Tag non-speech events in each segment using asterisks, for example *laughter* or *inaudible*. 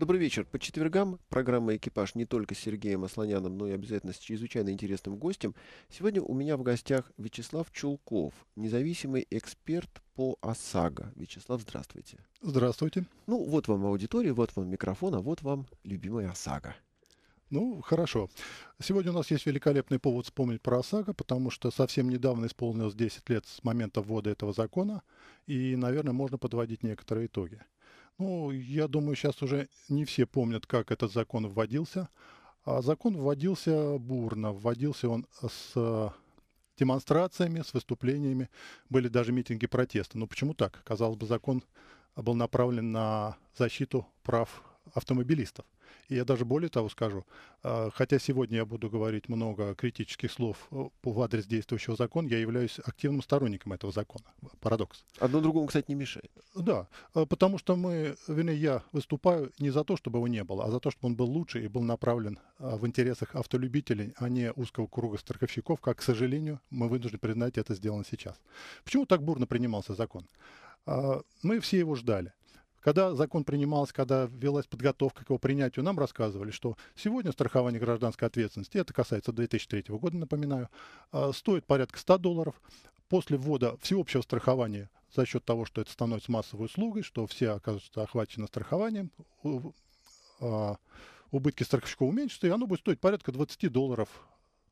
Добрый вечер. По четвергам программа «Экипаж» не только с Сергеем Асланяном, но и обязательно с чрезвычайно интересным гостем. Сегодня у меня в гостях Вячеслав Чулков, независимый эксперт по ОСАГО. Вячеслав, здравствуйте. Здравствуйте. Ну, вот вам аудитория, вот вам микрофон, а вот вам любимая ОСАГО. Ну, хорошо. Сегодня у нас есть великолепный повод вспомнить про ОСАГО, потому что совсем недавно исполнилось 10 лет с момента ввода этого закона, и, наверное, можно подводить некоторые итоги. Ну, я думаю, сейчас уже не все помнят, как этот закон вводился. А закон вводился бурно. Вводился он с э, демонстрациями, с выступлениями. Были даже митинги протеста. Но почему так? Казалось бы, закон был направлен на защиту прав автомобилистов – и я даже более того скажу, а, хотя сегодня я буду говорить много критических слов э, в адрес действующего закона, я являюсь активным сторонником этого закона. Парадокс. Одно другому, кстати, не мешает. Да, э, потому что мы, вернее, я выступаю не за то, чтобы его не было, а за то, чтобы он был лучше и был направлен э, в интересах автолюбителей, а не узкого круга страховщиков, как, к сожалению, мы вынуждены признать, это сделано сейчас. Почему так бурно принимался закон? А, мы все его ждали. Когда закон принимался, когда велась подготовка к его принятию, нам рассказывали, что сегодня страхование гражданской ответственности, это касается 2003 года, напоминаю, а, стоит порядка 100 долларов. После ввода всеобщего страхования за счет того, что это становится массовой услугой, что все окажутся охвачены страхованием, а, убытки страховщика уменьшатся, и оно будет стоить порядка 20 долларов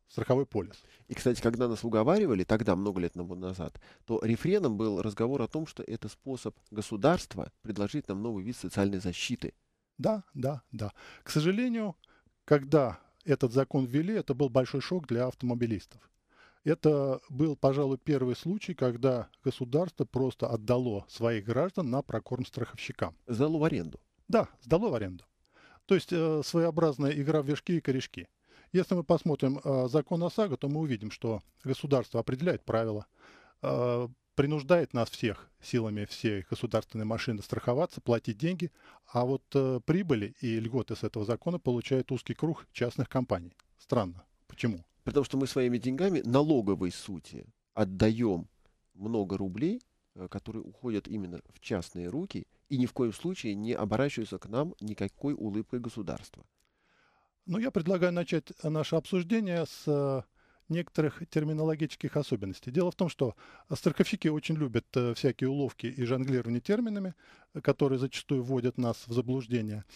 страховой полис. И, кстати, когда нас уговаривали, тогда, много лет назад, то рефреном был разговор о том, что это способ государства предложить нам новый вид социальной защиты. Да, да, да. К сожалению, когда этот закон ввели, это был большой шок для автомобилистов. Это был, пожалуй, первый случай, когда государство просто отдало своих граждан на прокорм страховщикам. Сдало в аренду. Да, сдало в аренду. То есть э, своеобразная игра в вешки и корешки – если мы посмотрим э, закон ОСАГО, то мы увидим, что государство определяет правила, э, принуждает нас всех силами всей государственной машины страховаться, платить деньги, а вот э, прибыли и льготы с этого закона получает узкий круг частных компаний. Странно. Почему? Потому что мы своими деньгами налоговой сути отдаем много рублей, э, которые уходят именно в частные руки и ни в коем случае не оборачиваются к нам никакой улыбкой государства. Ну, я предлагаю начать наше обсуждение с э, некоторых терминологических особенностей. Дело в том, что страховщики очень любят э, всякие уловки и жонглирование терминами, э, которые зачастую вводят нас в заблуждение.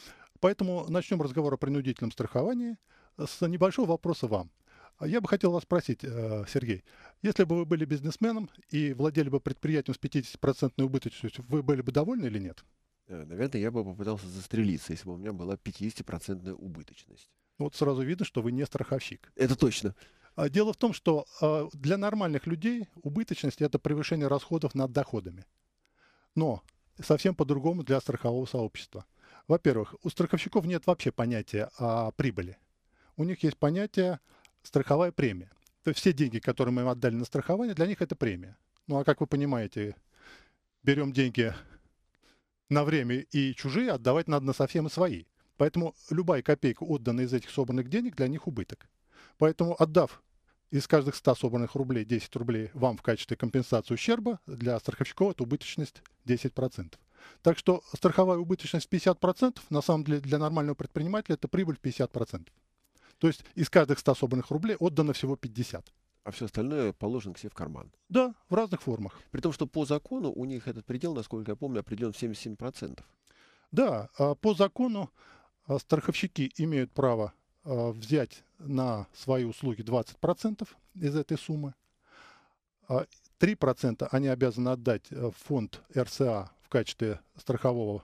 Поэтому начнем разговор о принудительном страховании с небольшого вопроса вам. А я бы хотел вас спросить, Сергей, если бы вы были бизнесменом и владели бы предприятием с 50% убыточностью, вы были бы довольны или нет? Наверное, я бы попытался застрелиться, если бы у меня была 50% убыточность. Ну, вот сразу видно, что вы не страховщик. Это точно. А дело в том, что а, для нормальных людей убыточность – это превышение расходов над доходами. Но совсем по-другому для страхового сообщества. Во-первых, у страховщиков нет вообще понятия о прибыли. У них есть понятие страховая премия. То есть все деньги, которые мы им отдали на страхование, для них это премия. Ну а как вы понимаете, берем деньги на время и чужие, отдавать надо на совсем и свои. Поэтому любая копейка, отданная из этих собранных денег, для них убыток. Поэтому отдав из каждых 100 собранных рублей 10 рублей вам в качестве компенсации ущерба, для страховщиков это убыточность 10%. Так что страховая убыточность 50%, на самом деле для нормального предпринимателя это прибыль 50%. То есть из каждых 100 собранных рублей отдано всего 50. А все остальное положено к себе в карман. Да, в разных формах. При том, что по закону у них этот предел, насколько я помню, определен в 77%. Да, а по закону а страховщики имеют право а, взять на свои услуги 20% из этой суммы. 3% а они обязаны отдать э, в фонд РСА в качестве страхового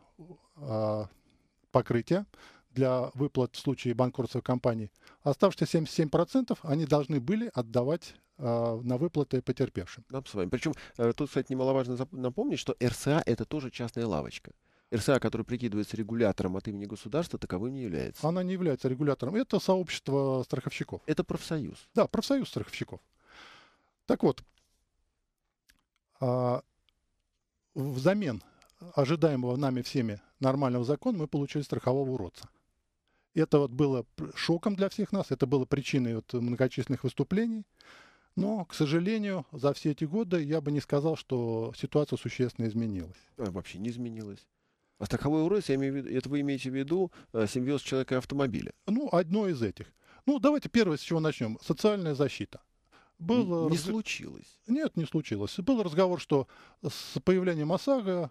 покрытия для выплат в случае банкротства компании. Оставшиеся 77% они должны были отдавать на выплаты потерпевшим. Да, с вами. Причем тут, кстати, немаловажно напомнить, что РСА это тоже частная лавочка. РСА, которая прикидывается регулятором от имени государства, таковым не является. Она не является регулятором. Это сообщество страховщиков. Это профсоюз. Да, профсоюз страховщиков. Так вот, а, взамен ожидаемого нами всеми нормального закона мы получили страхового уродца. Это вот было шоком для всех нас, это было причиной вот многочисленных выступлений. Но, к сожалению, за все эти годы я бы не сказал, что ситуация существенно изменилась. А, вообще не изменилась. А страховой урыс, я имею в виду, это вы имеете в виду э, симбиоз человека и автомобиля? Ну, одно из этих. Ну, давайте первое, с чего начнем. Социальная защита. Был не раз... случилось. Нет, не случилось. Был разговор, что с появлением ОСАГО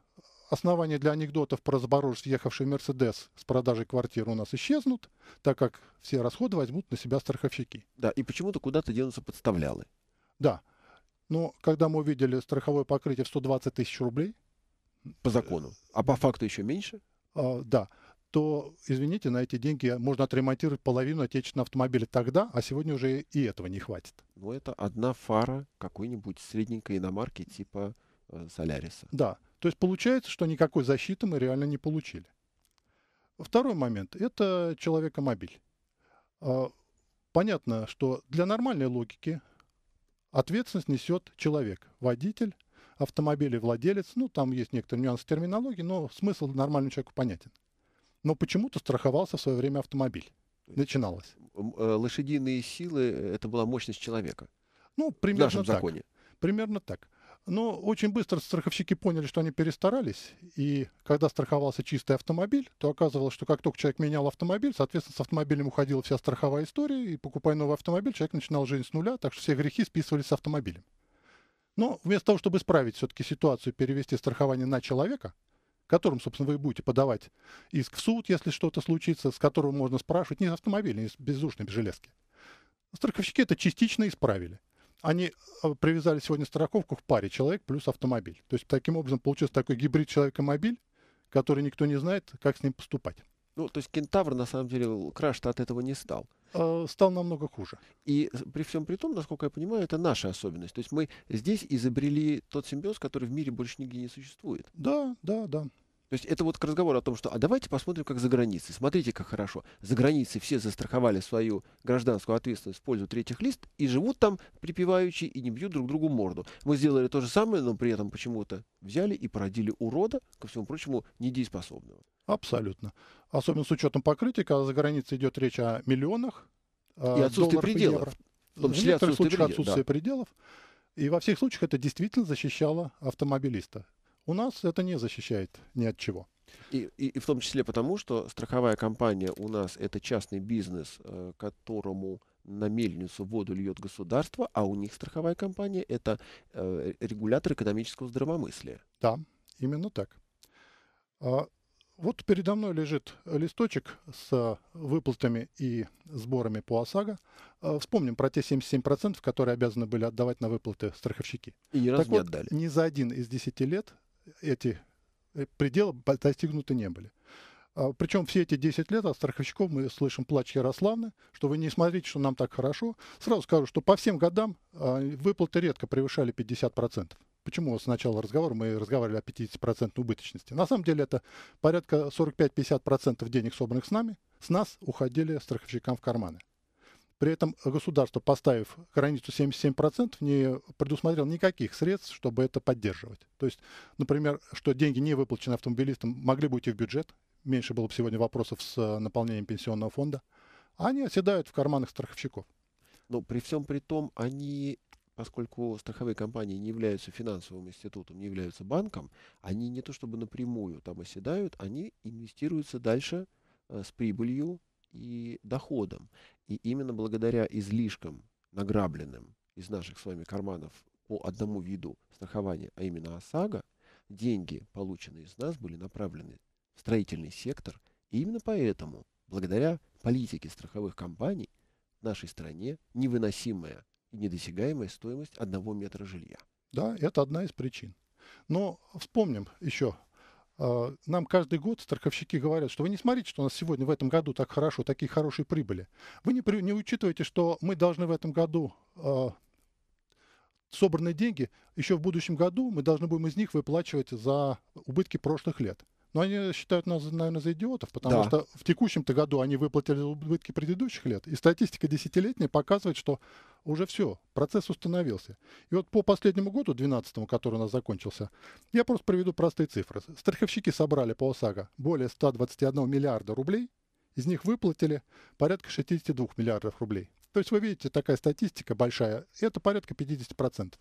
основания для анекдотов про Запорожец, ехавший Мерседес с продажей квартиры у нас исчезнут, так как все расходы возьмут на себя страховщики. Да, и почему-то куда-то денутся подставлялы. Да. Но когда мы увидели страховое покрытие в 120 тысяч рублей – по закону, а по факту еще меньше? А, да то, извините, на эти деньги можно отремонтировать половину отечественного автомобиля тогда, а сегодня уже и этого не хватит. Ну, это одна фара какой-нибудь средненькой иномарки типа э, Да. То есть получается, что никакой защиты мы реально не получили. Второй момент – это человекомобиль. Э, понятно, что для нормальной логики ответственность несет человек, водитель, автомобиля владелец. Ну, там есть некоторые нюансы терминологии, но смысл нормальному человеку понятен. Но почему-то страховался в свое время автомобиль. Начиналось. Э, лошадиные силы э, – это была мощность человека. Ну, примерно в нашем так. законе. Примерно так. Но очень быстро страховщики поняли, что они перестарались, и когда страховался чистый автомобиль, то оказывалось, что как только человек менял автомобиль, соответственно, с автомобилем уходила вся страховая история, и покупая новый автомобиль, человек начинал жизнь с нуля, так что все грехи списывались с автомобилем. Но вместо того, чтобы исправить все-таки ситуацию, перевести страхование на человека, которым, собственно, вы будете подавать иск в суд, если что-то случится, с которого можно спрашивать, не из автомобиля, не а из бездушной без железки. Страховщики это частично исправили. Они э, привязали сегодня страховку в паре человек плюс автомобиль. То есть таким образом получился такой гибрид человека-мобиль, который никто не знает, как с ним поступать. Ну, то есть кентавр, на самом деле, краш от этого не стал. Э, стал намного хуже. И при всем при том, насколько я понимаю, это наша особенность. То есть мы здесь изобрели тот симбиоз, который в мире больше нигде не существует. Да, да, да. То есть это вот к разговору о том, что а давайте посмотрим, как за границей. Смотрите, как хорошо. За границей все застраховали свою гражданскую ответственность в пользу третьих лист и живут там припеваючи и не бьют друг другу морду. Мы сделали то же самое, но при этом почему-то взяли и породили урода, ко всему прочему, недееспособного. Абсолютно. Особенно с учетом покрытия, когда за границей идет речь о миллионах. Э, и отсутствие пределов. В, в том числе в некоторых отсутствие случаях пределов, отсутствие да. пределов. И во всех случаях это действительно защищало автомобилиста. У нас это не защищает ни от чего. И, и, и в том числе потому, что страховая компания у нас это частный бизнес, э, которому на мельницу воду льет государство, а у них страховая компания это э, регулятор экономического здравомыслия. Да, именно так. А, вот передо мной лежит листочек с э, выплатами и сборами по ОСАГО. А, вспомним про те 77%, которые обязаны были отдавать на выплаты страховщики. И ни разу так не вот, отдали. Ни за один из 10 лет эти э, пределы достигнуты не были. А, Причем все эти 10 лет от страховщиков мы слышим плач Ярославны, что вы не смотрите, что нам так хорошо. Сразу скажу, что по всем годам а, выплаты редко превышали 50%. Почему с начала разговора мы разговаривали о 50% убыточности? На самом деле это порядка 45-50% денег, собранных с нами, с нас уходили страховщикам в карманы. При этом государство, поставив границу 77%, не предусмотрело никаких средств, чтобы это поддерживать. То есть, например, что деньги, не выплачены автомобилистам, могли бы уйти в бюджет, меньше было бы сегодня вопросов с э, наполнением пенсионного фонда, а они оседают в карманах страховщиков. Но ну, при всем при том, они поскольку страховые компании не являются финансовым институтом, не являются банком, они не то чтобы напрямую там оседают, они инвестируются дальше э, с прибылью и доходом И именно благодаря излишкам, награбленным из наших с вами карманов по одному виду страхования, а именно ОСАГО, деньги, полученные из нас, были направлены в строительный сектор. И именно поэтому, благодаря политике страховых компаний, в нашей стране невыносимая и недосягаемая стоимость одного метра жилья. Да, это одна из причин. Но вспомним еще а, нам каждый год страховщики говорят, что вы не смотрите, что у нас сегодня в этом году так хорошо, такие хорошие прибыли. Вы не, не учитываете, что мы должны в этом году а, собранные деньги, еще в будущем году мы должны будем из них выплачивать за убытки прошлых лет. Но они считают нас, наверное, за идиотов, потому да. что в текущем-то году они выплатили убытки предыдущих лет, и статистика десятилетняя показывает, что уже все, процесс установился. И вот по последнему году, 12 который у нас закончился, я просто приведу простые цифры. Страховщики собрали по ОСАГО более 121 миллиарда рублей, из них выплатили порядка 62 миллиардов рублей. То есть вы видите, такая статистика большая, это порядка 50%.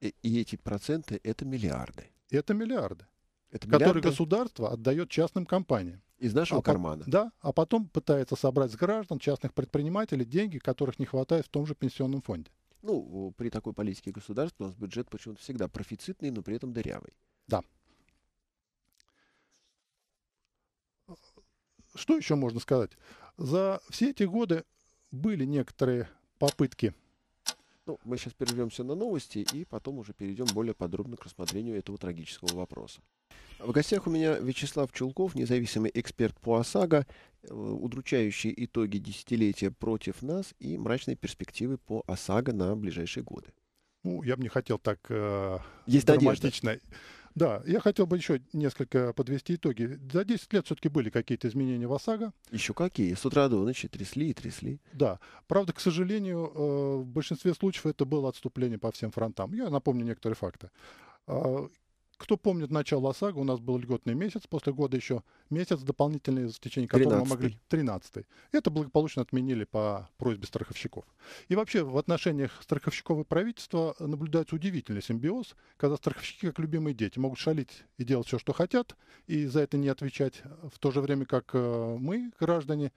И эти проценты – это миллиарды. Это миллиарды. Это который миллиарды... государство отдает частным компаниям. Из нашего а кармана. По... Да, а потом пытается собрать с граждан, частных предпринимателей, деньги, которых не хватает в том же пенсионном фонде. Ну, при такой политике государства у нас бюджет почему-то всегда профицитный, но при этом дырявый. Да. Что еще можно сказать? За все эти годы были некоторые попытки ну, мы сейчас прервемся на новости и потом уже перейдем более подробно к рассмотрению этого трагического вопроса. В гостях у меня Вячеслав Чулков, независимый эксперт по ОСАГО, э, удручающие итоги десятилетия против нас и мрачные перспективы по ОСАГО на ближайшие годы. Ну, я бы не хотел так э, Есть драматично. Надежда. Да, я хотел бы еще несколько подвести итоги. За 10 лет все-таки были какие-то изменения в ОСАГО. Еще какие? С утра до ночи трясли и трясли. Да. Правда, к сожалению, э, в большинстве случаев это было отступление по всем фронтам. Я напомню некоторые факты. А, кто помнит начало ОСАГО, у нас был льготный месяц, после года еще месяц дополнительный, в течение которого 13 мы могли... 13 Это благополучно отменили по просьбе страховщиков. И вообще в отношениях страховщиков и правительства наблюдается удивительный симбиоз, когда страховщики, как любимые дети, могут шалить и делать все, что хотят, и за это не отвечать, в то же время как э, мы, граждане,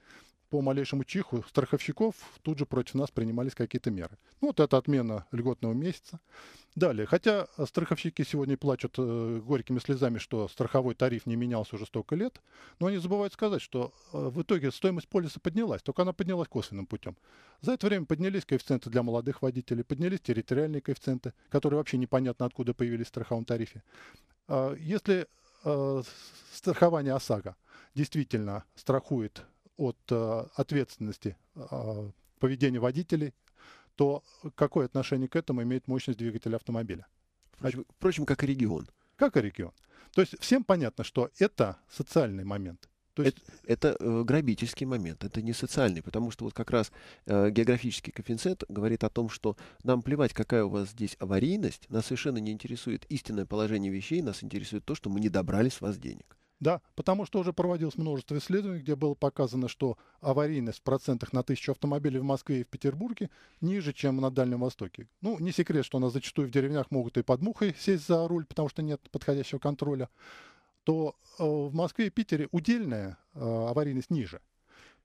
по малейшему чиху страховщиков тут же против нас принимались какие-то меры. Ну, вот это отмена льготного месяца. Далее, хотя страховщики сегодня плачут э, горькими слезами, что страховой тариф не менялся уже столько лет, но они забывают сказать, что э, в итоге стоимость полиса поднялась, только она поднялась косвенным путем. За это время поднялись коэффициенты для молодых водителей, поднялись территориальные коэффициенты, которые вообще непонятно откуда появились в страховом тарифе. Э, если э, страхование ОСАГО действительно страхует от э, ответственности э, поведения водителей, то какое отношение к этому имеет мощность двигателя автомобиля? Впрочем, впрочем как и регион. Как и регион. То есть всем понятно, что это социальный момент. То есть... Это, это э, грабительский момент, это не социальный, потому что вот как раз э, географический коэффициент говорит о том, что нам плевать, какая у вас здесь аварийность, нас совершенно не интересует истинное положение вещей, нас интересует то, что мы не добрались с вас денег. Да, потому что уже проводилось множество исследований, где было показано, что аварийность в процентах на тысячу автомобилей в Москве и в Петербурге ниже, чем на Дальнем Востоке. Ну, не секрет, что у нас зачастую в деревнях могут и под мухой сесть за руль, потому что нет подходящего контроля. То э, в Москве и Питере удельная э, аварийность ниже.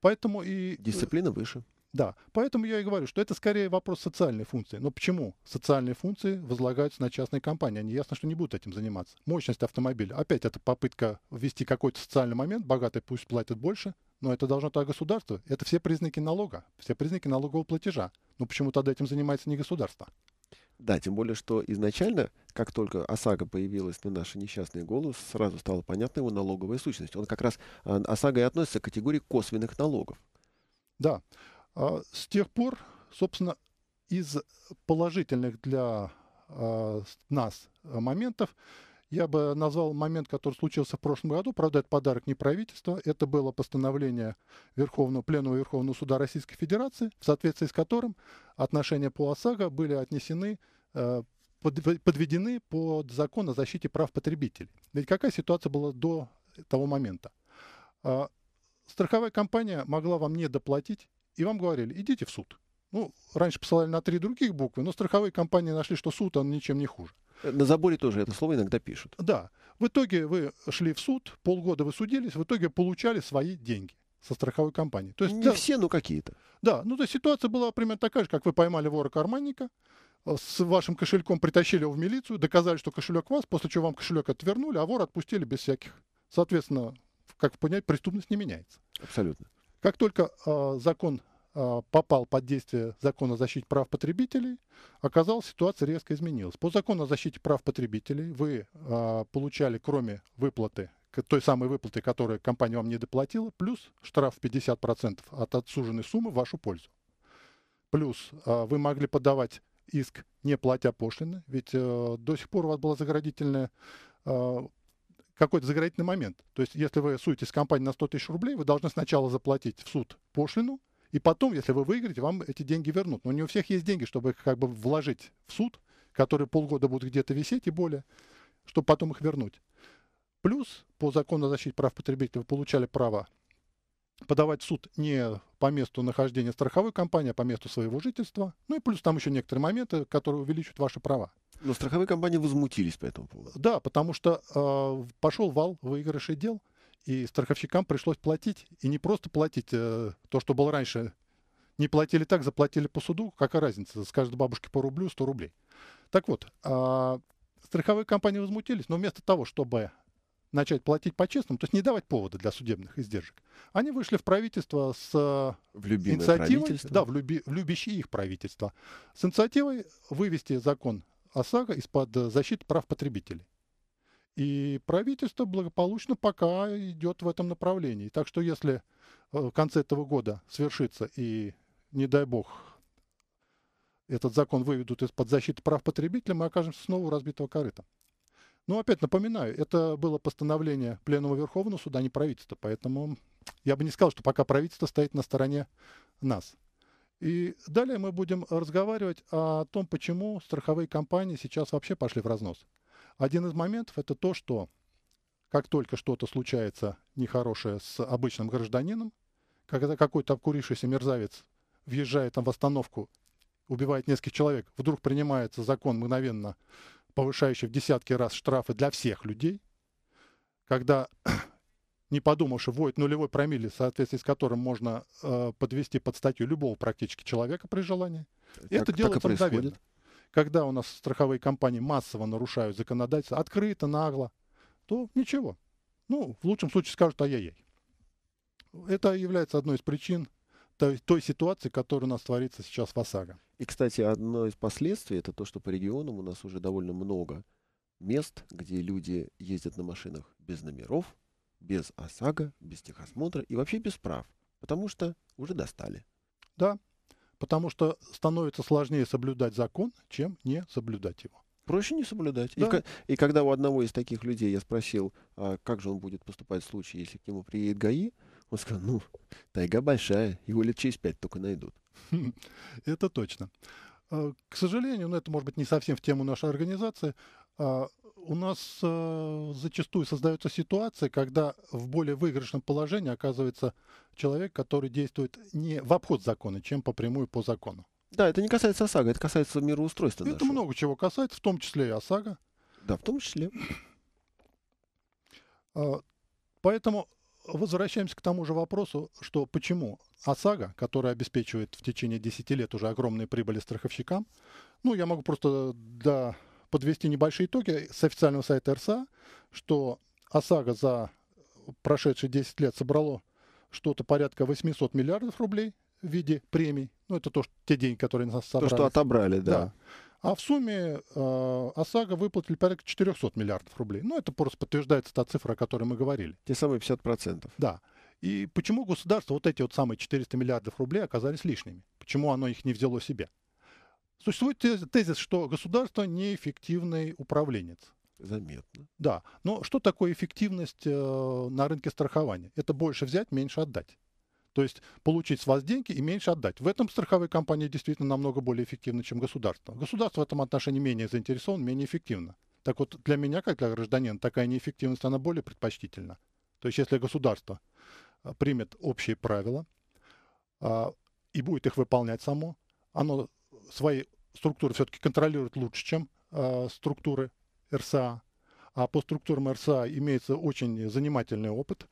Поэтому и... Э, Дисциплина выше. Да, поэтому я и говорю, что это скорее вопрос социальной функции. Но почему социальные функции возлагаются на частные компании? Они ясно, что не будут этим заниматься. Мощность автомобиля. Опять это попытка ввести какой-то социальный момент. богатый пусть платит больше, но это должно то государство. Это все признаки налога, все признаки налогового платежа. Но ну почему тогда этим занимается не государство? Да, тем более, что изначально, как только ОСАГО появилась на наши несчастные голос, сразу стало понятно его налоговая сущность. Он как раз, а, ОСАГО и относится к категории косвенных налогов. Да, а с тех пор, собственно, из положительных для а, нас а, моментов я бы назвал момент, который случился в прошлом году. Правда, это подарок не правительства. Это было постановление Верховного Пленного Верховного Суда Российской Федерации, в соответствии с которым отношения по ОСАГО были отнесены подведены под закон о защите прав потребителей. Ведь какая ситуация была до того момента? Страховая компания могла вам не доплатить и вам говорили, идите в суд. Ну, раньше посылали на три других буквы, но страховые компании нашли, что суд, он ничем не хуже. Э, на заборе тоже это слово иногда пишут. Да. В итоге вы шли в суд, полгода вы судились, в итоге получали свои деньги со страховой компании. То есть, не да, все, но какие-то. Да, ну то есть ситуация была примерно такая же, как вы поймали вора-карманника, э, с вашим кошельком притащили его в милицию, доказали, что кошелек вас, после чего вам кошелек отвернули, а вор отпустили без всяких. Соответственно, как понять, преступность не меняется. Абсолютно. Как только э, закон э, попал под действие закона о защите прав потребителей, оказалось, ситуация резко изменилась. По закону о защите прав потребителей вы э, получали, кроме выплаты той самой выплаты, которую компания вам не доплатила, плюс штраф 50% от отсуженной суммы в вашу пользу. Плюс вы могли подавать иск, не платя пошлины, ведь э, до сих пор у вас была заградительная какой-то заградительный момент. То есть, если вы суетесь компании на 100 тысяч рублей, вы должны сначала заплатить в суд пошлину, и потом, если вы выиграете, вам эти деньги вернут. Но не у всех есть деньги, чтобы их как бы вложить в суд, которые полгода будут где-то висеть и более, чтобы потом их вернуть. Плюс, по закону о защите прав потребителей вы получали право подавать в суд не по месту нахождения страховой компании, а по месту своего жительства. Ну и плюс там еще некоторые моменты, которые увеличат ваши права. Но страховые компании возмутились по этому поводу. Да, потому что э, пошел вал выигрышей дел, и страховщикам пришлось платить. И не просто платить э, то, что было раньше. Не платили так, заплатили по суду. Какая разница? С каждой бабушки по рублю 100 рублей. Так вот, э, страховые компании возмутились, но вместо того, чтобы начать платить по-честному, то есть не давать повода для судебных издержек. Они вышли в правительство с э, в инициативой, правительство. да, в, люби, в любящее их правительство, с инициативой вывести закон ОСАГО из-под защиты прав потребителей. И правительство благополучно пока идет в этом направлении. Так что если э, в конце этого года свершится и, не дай бог, этот закон выведут из-под защиты прав потребителя, мы окажемся снова у разбитого корыта. Но опять напоминаю, это было постановление Пленума Верховного Суда, а не правительства. Поэтому я бы не сказал, что пока правительство стоит на стороне нас. И далее мы будем разговаривать о том, почему страховые компании сейчас вообще пошли в разнос. Один из моментов это то, что как только что-то случается нехорошее с обычным гражданином, когда какой-то обкурившийся мерзавец въезжает там в остановку, убивает нескольких человек, вдруг принимается закон мгновенно, повышающий в десятки раз штрафы для всех людей, когда не что вводит нулевой промилле, в соответствии с которым можно э, подвести под статью любого практически человека при желании. Так, это дело мгновенно. Когда у нас страховые компании массово нарушают законодательство, открыто, нагло, то ничего. Ну, в лучшем случае скажут ай-яй-яй. Это является одной из причин той, той ситуации, которая у нас творится сейчас в ОСАГО. И, кстати, одно из последствий это то, что по регионам у нас уже довольно много мест, где люди ездят на машинах без номеров, без ОСАГО, без техосмотра и вообще без прав, потому что уже достали. Да, потому что становится сложнее соблюдать закон, чем не соблюдать его. Проще не соблюдать. Да. И, и когда у одного из таких людей я спросил, а как же он будет поступать в случае, если к нему приедет ГАИ, он сказал, ну, тайга большая, его лет через пять только найдут. *laughs* Это точно. А, к сожалению, но это может быть не совсем в тему нашей организации, а у нас э, зачастую создаются ситуации, когда в более выигрышном положении оказывается человек, который действует не в обход закона, чем по попрямую по закону. Да, это не касается ОСАГО, это касается мироустройства. Это много чего касается, в том числе и ОСАГО. Да, в том числе. А, поэтому возвращаемся к тому же вопросу, что почему ОСАГО, которая обеспечивает в течение 10 лет уже огромные прибыли страховщикам, ну, я могу просто до подвести небольшие итоги с официального сайта РСА, что ОСАГО за прошедшие 10 лет собрало что-то порядка 800 миллиардов рублей в виде премий. Ну, это то, что, те деньги, которые нас собрали. То, что отобрали, да. да. А в сумме э, ОСАГО выплатили порядка 400 миллиардов рублей. Ну, это просто подтверждается та цифра, о которой мы говорили. Те самые 50%. Да. И почему государство вот эти вот самые 400 миллиардов рублей оказались лишними? Почему оно их не взяло себе? Существует тезис, что государство неэффективный управленец. Заметно. Да. Но что такое эффективность э, на рынке страхования? Это больше взять, меньше отдать. То есть получить с вас деньги и меньше отдать. В этом страховые компании действительно намного более эффективны, чем государство. Государство в этом отношении менее заинтересовано, менее эффективно. Так вот, для меня, как для гражданина, такая неэффективность, она более предпочтительна. То есть, если государство э, примет общие правила э, и будет их выполнять само, оно свои структуры все-таки контролируют лучше, чем э, структуры РСА. А по структурам РСА имеется очень занимательный опыт.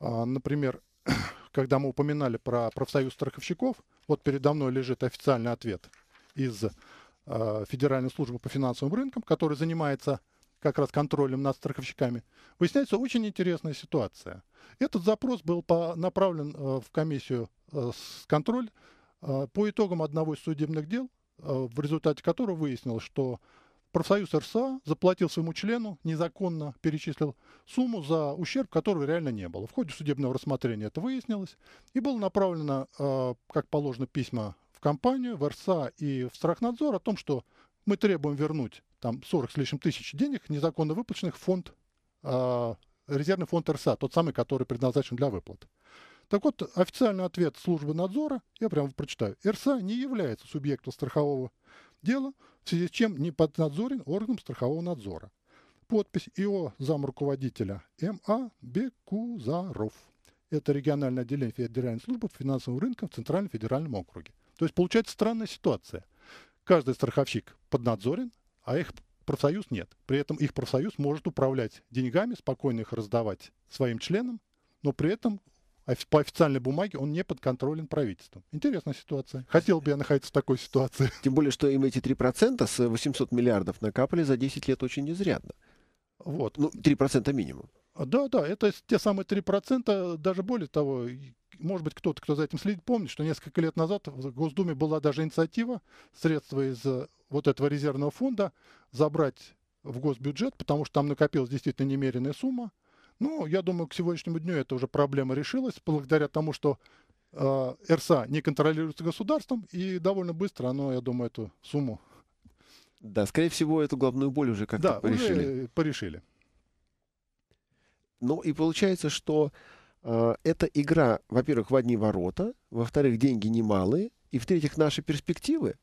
Э, например, *clears throat* когда мы упоминали про профсоюз страховщиков, вот передо мной лежит официальный ответ из э, Федеральной службы по финансовым рынкам, который занимается как раз контролем над страховщиками, выясняется очень интересная ситуация. Этот запрос был по, направлен э, в комиссию э, с контроль а, по итогам одного из судебных дел, а, в результате которого выяснилось, что профсоюз РСА заплатил своему члену, незаконно перечислил сумму за ущерб, которого реально не было. В ходе судебного рассмотрения это выяснилось, и было направлено, а, как положено, письма в компанию, в РСА и в Страхнадзор о том, что мы требуем вернуть там 40 с лишним тысяч денег, незаконно выплаченных в фонд, резервный фонд РСА, тот самый, который предназначен для выплат. Так вот, официальный ответ службы надзора, я прямо прочитаю, РСА не является субъектом страхового дела, в связи с чем не поднадзорен органом страхового надзора. Подпись ИО замруководителя М.А. Бекузаров. Это региональное отделение Федеральной службы по финансовым рынкам в Центральном федеральном округе. То есть получается странная ситуация. Каждый страховщик поднадзорен, а их профсоюз нет. При этом их профсоюз может управлять деньгами, спокойно их раздавать своим членам, но при этом по официальной бумаге он не подконтролен правительством. Интересная ситуация. Хотел бы я находиться в такой ситуации. Тем более, что им эти 3% с 800 миллиардов накапали за 10 лет очень изрядно. Вот. Ну, 3% минимум. Да, да, это те самые 3%, даже более того, может быть, кто-то, кто за этим следит, помнит, что несколько лет назад в Госдуме была даже инициатива, средства из э, вот этого резервного фонда забрать в госбюджет, потому что там накопилась действительно немеренная сумма, ну, я думаю, к сегодняшнему дню эта уже проблема решилась, благодаря тому, что э, РСА а не контролируется государством, и довольно быстро оно, я думаю, эту сумму... Да, скорее всего, эту главную боль уже как-то да, порешили. Уже э, порешили. Ну и получается, что э, эта игра, во-первых, в одни ворота, во-вторых, деньги немалые, и в-третьих, наши перспективы,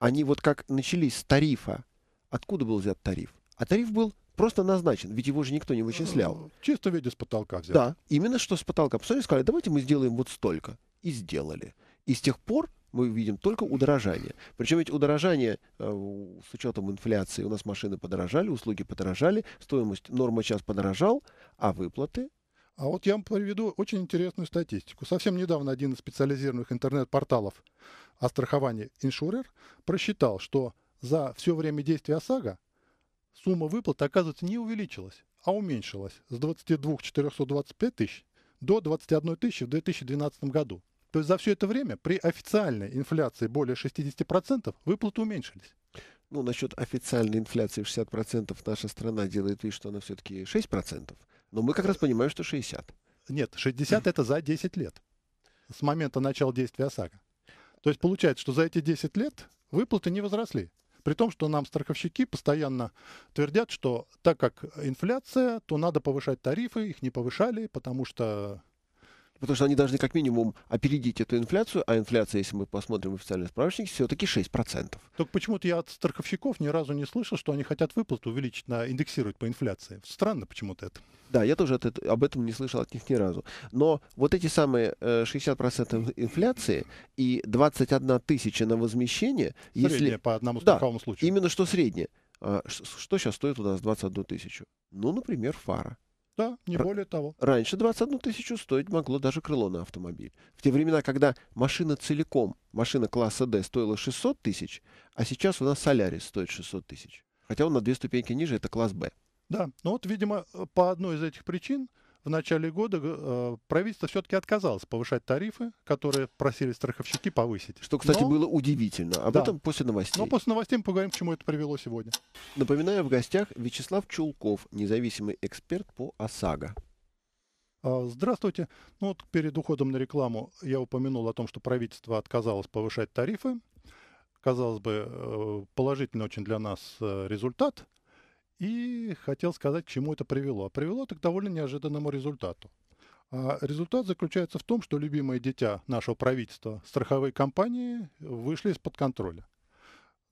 они вот как начались с тарифа. Откуда был взят тариф? А тариф был просто назначен, ведь его же никто не вычислял. Чисто в с потолка взял. Да, именно что с потолка. Посмотрели, сказали, давайте мы сделаем вот столько. И сделали. И с тех пор мы видим только удорожание. Причем ведь удорожание э, с учетом инфляции у нас машины подорожали, услуги подорожали, стоимость норма час подорожал, а выплаты а вот я вам приведу очень интересную статистику. Совсем недавно один из специализированных интернет-порталов о страховании Insurer просчитал, что за все время действия ОСАГО сумма выплат, оказывается, не увеличилась, а уменьшилась с 22 425 тысяч до 21 тысячи в 2012 году. То есть за все это время при официальной инфляции более 60% выплаты уменьшились. Ну, насчет официальной инфляции в 60% наша страна делает вид, что она все-таки 6%. Но мы как раз понимаем, что 60. Нет, 60 это за 10 лет. С момента начала действия ОСАГО. То есть получается, что за эти 10 лет выплаты не возросли. При том, что нам страховщики постоянно твердят, что так как инфляция, то надо повышать тарифы, их не повышали, потому что потому что они должны как минимум опередить эту инфляцию, а инфляция, если мы посмотрим в официальные справочники, все-таки 6%. Так почему-то я от страховщиков ни разу не слышал, что они хотят выплату увеличить, на, индексировать по инфляции. Странно почему-то это. Да, я тоже от, об этом не слышал от них ни разу. Но вот эти самые 60% э, инфляции и 21 тысяча на возмещение... Среднее если... по одному страховому да, случаю. именно что среднее. А, что сейчас стоит у нас 21 тысячу? Ну, например, фара. Да, не Р- более того. Раньше 21 тысячу стоить могло даже крыло на автомобиль. В те времена, когда машина целиком, машина класса D стоила 600 тысяч, а сейчас у нас Солярис стоит 600 тысяч. Хотя он на две ступеньки ниже, это класс Б. Да, ну вот, видимо, э, по одной из этих причин в начале года э, правительство все-таки отказалось повышать тарифы, которые просили страховщики повысить. Что, кстати, Но... было удивительно. Об да. этом после новостей. Но после новостей мы поговорим, к чему это привело сегодня. Напоминаю, в гостях Вячеслав Чулков, независимый эксперт по ОСАГО. А, здравствуйте. Ну вот перед уходом на рекламу я упомянул о том, что правительство отказалось повышать тарифы. Казалось бы, э, положительный очень для нас э, результат – и хотел сказать, к чему это привело. А привело это к довольно неожиданному результату. А результат заключается в том, что любимые дитя нашего правительства, страховые компании, вышли из-под контроля.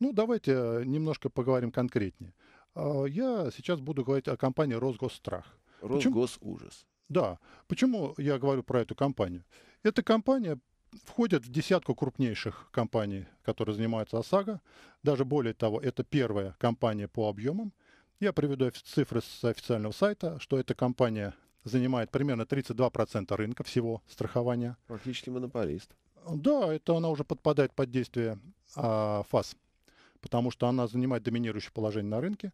Ну, давайте э, немножко поговорим конкретнее. А, я сейчас буду говорить о компании «Росгосстрах». «Росгосужас». Да. Почему я говорю про эту компанию? Эта компания входит в десятку крупнейших компаний, которые занимаются ОСАГО. Даже более того, это первая компания по объемам. Я приведу цифры с официального сайта, что эта компания занимает примерно 32% рынка всего страхования. Практически монополист. Да, это она уже подпадает под действие а, ФАС, потому что она занимает доминирующее положение на рынке.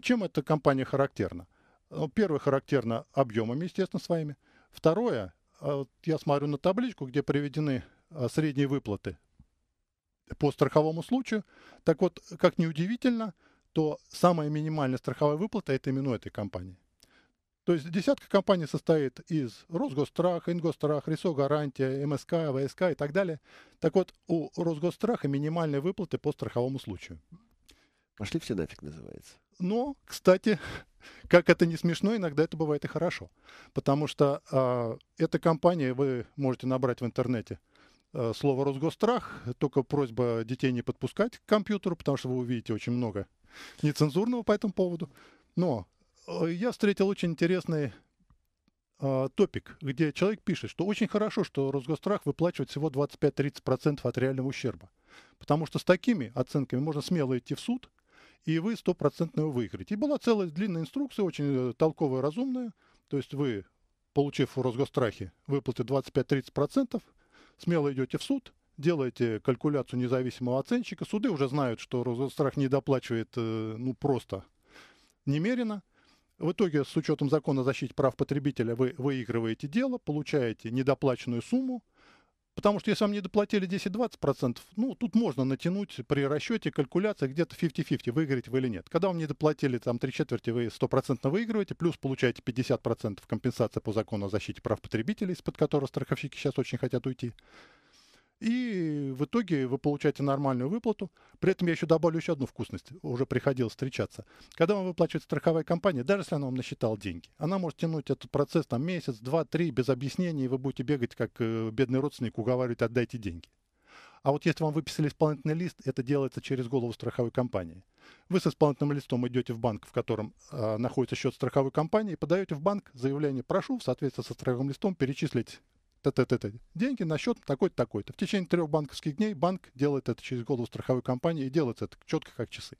Чем эта компания характерна? Ну, первое, характерно объемами, естественно, своими. Второе, а, вот я смотрю на табличку, где приведены а, средние выплаты по страховому случаю. Так вот, как неудивительно. удивительно, то самая минимальная страховая выплата – это именно этой компании. То есть десятка компаний состоит из Росгострах, Ингострах, РИСО, Гарантия, МСК, ВСК и так далее. Так вот, у Росгостраха минимальные выплаты по страховому случаю. Пошли все нафиг называется. Но, кстати, *laughs* как это не смешно, иногда это бывает и хорошо. Потому что э, эта компания, вы можете набрать в интернете э, слово «Росгострах», только просьба детей не подпускать к компьютеру, потому что вы увидите очень много нецензурного по этому поводу. Но э, я встретил очень интересный э, топик, где человек пишет, что очень хорошо, что Росгострах выплачивает всего 25-30% от реального ущерба. Потому что с такими оценками можно смело идти в суд, и вы стопроцентно его выиграете. И была целая длинная инструкция, очень э, толковая, разумная. То есть вы, получив в Росгострахе выплаты 25-30%, смело идете в суд, делаете калькуляцию независимого оценщика, суды уже знают, что Росгострах не доплачивает э, ну, просто немерено. В итоге, с учетом закона о защите прав потребителя, вы выигрываете дело, получаете недоплаченную сумму, Потому что если вам не доплатили 10-20%, ну, тут можно натянуть при расчете, калькуляции где-то 50-50, выиграете вы или нет. Когда вам не доплатили там три четверти, вы стопроцентно выигрываете, плюс получаете 50% компенсации по закону о защите прав потребителей, из-под которого страховщики сейчас очень хотят уйти. И в итоге вы получаете нормальную выплату. При этом я еще добавлю еще одну вкусность. Уже приходилось встречаться. Когда вам выплачивает страховая компания, даже если она вам насчитала деньги, она может тянуть этот процесс там месяц, два, три, без объяснений, и вы будете бегать, как э, бедный родственник, уговаривать, отдайте деньги. А вот если вам выписали исполнительный лист, это делается через голову страховой компании. Вы с исполнительным листом идете в банк, в котором э, находится счет страховой компании, и подаете в банк заявление «Прошу в соответствии со страховым листом перечислить т -т -т -т. деньги на счет такой-то, такой-то. В течение трех банковских дней банк делает это через голову страховой компании и делает это четко, как часы.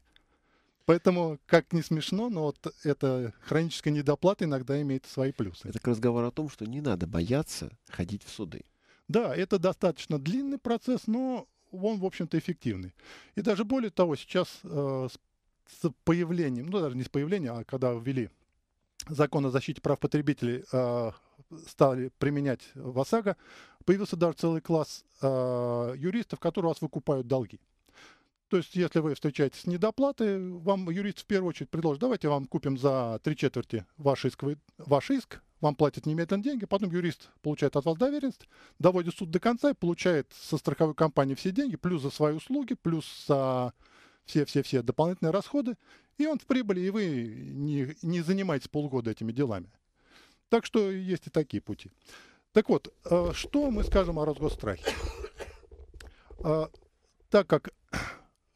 Поэтому, как не смешно, но вот эта хроническая недоплата иногда имеет свои плюсы. Это к разговору о том, что не надо бояться ходить в суды. Да, это достаточно длинный процесс, но он, в общем-то, эффективный. И даже более того, сейчас э, с появлением, ну даже не с появлением, а когда ввели закон о защите прав потребителей э, стали применять в ОСАГО, появился даже целый класс э, юристов, которые у вас выкупают долги. То есть, если вы встречаетесь с недоплатой, вам юрист в первую очередь предложит, давайте вам купим за три четверти ваш иск, ваш иск, вам платят немедленно деньги, потом юрист получает от вас доверенность, доводит суд до конца и получает со страховой компании все деньги, плюс за свои услуги, плюс за все-все-все дополнительные расходы, и он в прибыли, и вы не, не занимаетесь полгода этими делами. Так что есть и такие пути. Так вот, э, что мы скажем о Росгострахе? Э, так как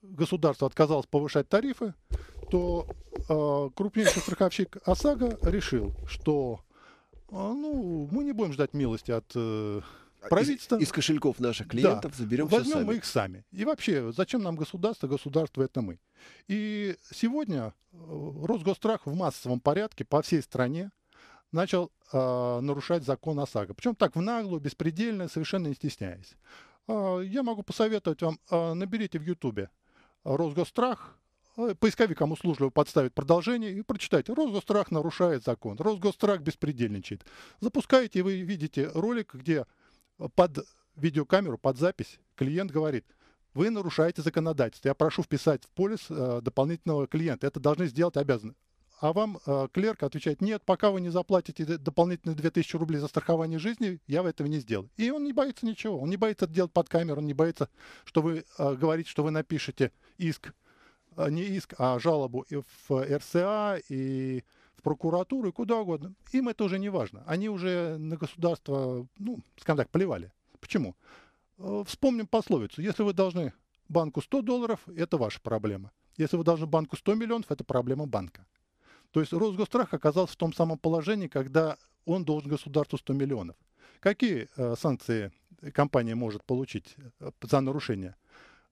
государство отказалось повышать тарифы, то э, крупнейший страховщик ОСАГО решил, что ну, мы не будем ждать милости от а правительства. Из, из кошельков наших клиентов да. заберем Возьмем сами. мы их сами. И вообще, зачем нам государство? Государство это мы. И сегодня Росгострах в массовом порядке по всей стране начал э, нарушать закон ОСАГО. Причем так в наглую, беспредельно, совершенно не стесняясь. Э, я могу посоветовать вам, э, наберите в Ютубе «Росгострах», поисковик кому услужливо подставит продолжение и прочитайте. Росгострах нарушает закон, Росгострах беспредельничает. Запускаете, и вы видите ролик, где под видеокамеру, под запись клиент говорит, вы нарушаете законодательство. Я прошу вписать в полис э, дополнительного клиента. Это должны сделать обязаны а вам э, клерк отвечает, нет, пока вы не заплатите дополнительные 2000 рублей за страхование жизни, я этого не сделаю. И он не боится ничего, он не боится делать под камеру, он не боится, что вы э, говорите, что вы напишете иск, э, не иск, а жалобу в РСА и в прокуратуру, и куда угодно. Им это уже не важно. Они уже на государство, ну, скажем так, плевали. Почему? Э, вспомним пословицу. Если вы должны банку 100 долларов, это ваша проблема. Если вы должны банку 100 миллионов, это проблема банка. То есть Росгострах оказался в том самом положении, когда он должен государству 100 миллионов. Какие э, санкции компания может получить э, за нарушение?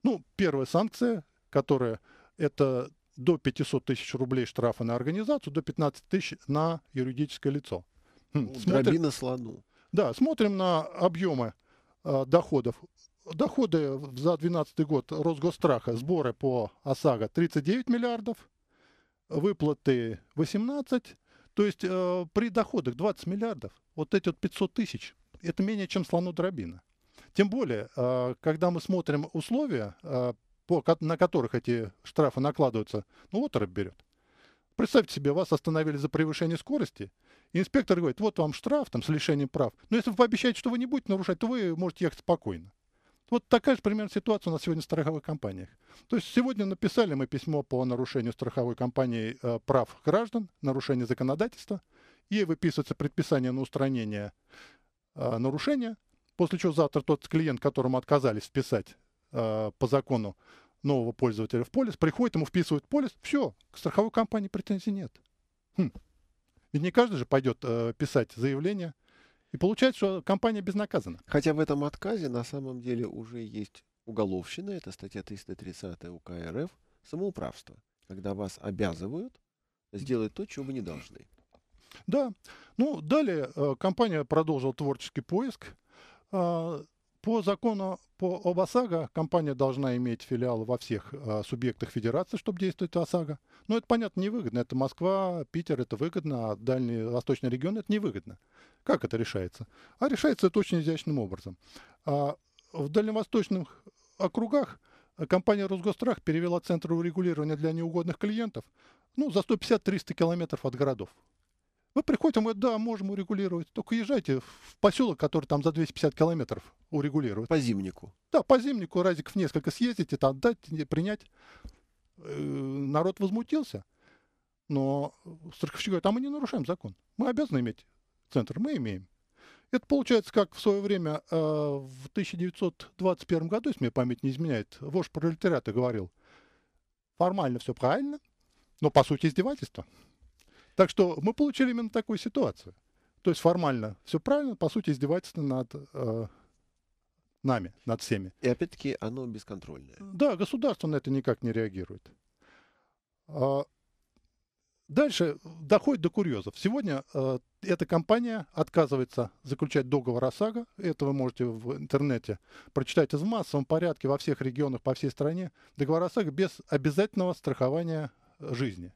Ну, первая санкция, которая это до 500 тысяч рублей штрафа на организацию, до 15 тысяч на юридическое лицо. Хм, ну, слону. Да, смотрим на объемы э, доходов. Доходы за 2012 год Росгостраха, сборы по ОСАГО 39 миллиардов, выплаты 18, то есть э, при доходах 20 миллиардов, вот эти вот 500 тысяч, это менее чем слону дробина. Тем более, э, когда мы смотрим условия, э, по, на которых эти штрафы накладываются, ну, оторопь берет. Представьте себе, вас остановили за превышение скорости, и инспектор говорит, вот вам штраф там, с лишением прав, но если вы пообещаете, что вы не будете нарушать, то вы можете ехать спокойно. Вот такая же примерно ситуация у нас сегодня в страховых компаниях. То есть сегодня написали мы письмо по нарушению страховой компании э, прав граждан, нарушение законодательства, и выписывается предписание на устранение э, нарушения, после чего завтра тот клиент, которому отказались вписать э, по закону нового пользователя в полис, приходит, ему вписывают полис, все, к страховой компании претензий нет. Хм. Ведь не каждый же пойдет э, писать заявление и получается, что компания безнаказана. Хотя в этом отказе на самом деле уже есть уголовщина, это статья 330 УК РФ, самоуправство, когда вас обязывают сделать то, чего вы не должны. Да. Ну, далее э, компания продолжила творческий поиск. А, по закону по, об компания должна иметь филиалы во всех э, субъектах федерации, чтобы действовать ОСАГО. Но это, понятно, невыгодно. Это Москва, Питер, это выгодно, а дальний восточный регион это невыгодно. Как это решается? А решается это очень изящным образом. А в дальневосточных округах компания Росгострах перевела центр урегулирования для неугодных клиентов ну, за 150-300 километров от городов. Вы приходите, мы, да, можем урегулировать. Только езжайте в поселок, который там за 250 километров урегулирует. По зимнику. Да, по зимнику разиков несколько съездите, там дать, принять. Э, народ возмутился. Но страховщик говорит, а мы не нарушаем закон. Мы обязаны иметь центр, мы имеем. Это получается, как в свое время э, в 1921 году, если мне память не изменяет, вождь пролетариата говорил, формально все правильно, но по сути издевательство. Так что мы получили именно такую ситуацию. То есть формально все правильно, по сути, издевательство над э, нами, над всеми. И опять-таки оно бесконтрольное. Да, государство на это никак не реагирует. А, дальше доходит до курьезов. Сегодня э, эта компания отказывается заключать договор ОСАГО. Это вы можете в интернете прочитать в массовом порядке во всех регионах по всей стране. Договор ОСАГО без обязательного страхования жизни.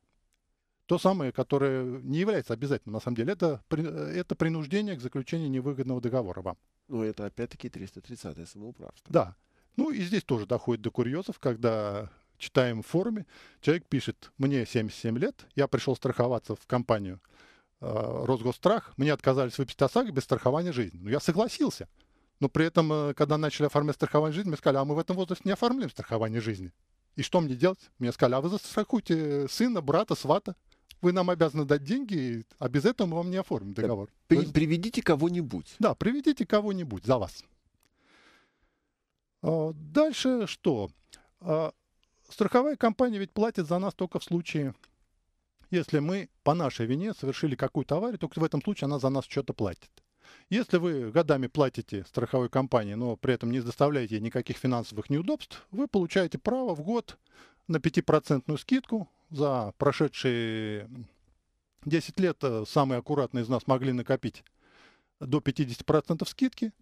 То самое, которое не является обязательным, на самом деле, это, э, это принуждение к заключению невыгодного договора вам. Ну это опять-таки 330-е самоуправство. Да. Ну и здесь тоже доходит до курьезов, когда читаем в форуме, человек пишет, мне 77 лет, я пришел страховаться в компанию э, Росгосстрах, мне отказались выпить ОСАГО без страхования жизни. Ну я согласился. Но при этом, э, когда начали оформлять страхование жизни, мне сказали, а мы в этом возрасте не оформляем страхование жизни. И что мне делать? Мне сказали, а вы застрахуйте сына, брата, свата вы нам обязаны дать деньги, а без этого мы вам не оформим договор. Да, при, приведите кого-нибудь. Да, приведите кого-нибудь за вас. А, дальше что? А, страховая компания ведь платит за нас только в случае, если мы по нашей вине совершили какую-то аварию, только в этом случае она за нас что-то платит. Если вы годами платите страховой компании, но при этом не доставляете никаких финансовых неудобств, вы получаете право в год на 5% скидку за прошедшие 10 лет э, самые аккуратные из нас могли накопить до 50% скидки.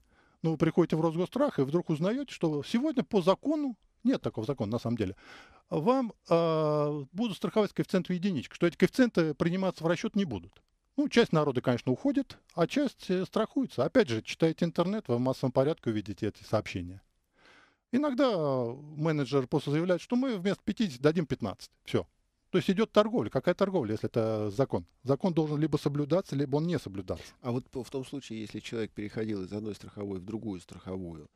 Но ну, вы приходите в Росгострах и вдруг узнаете, что сегодня по закону, нет такого закона на самом деле, вам э, будут страховать коэффициент в единичку, что эти коэффициенты приниматься в расчет не будут. Ну, часть народа, конечно, уходит, а часть э, страхуется. Опять же, читайте интернет, вы в массовом порядке увидите эти сообщения. Иногда э, менеджер просто заявляет, что мы вместо 50 дадим 15. Все. То есть идет торговля. Какая торговля, если это закон? Закон должен либо соблюдаться, либо он не соблюдаться. А вот в том случае, если человек переходил из одной страховой в другую страховую,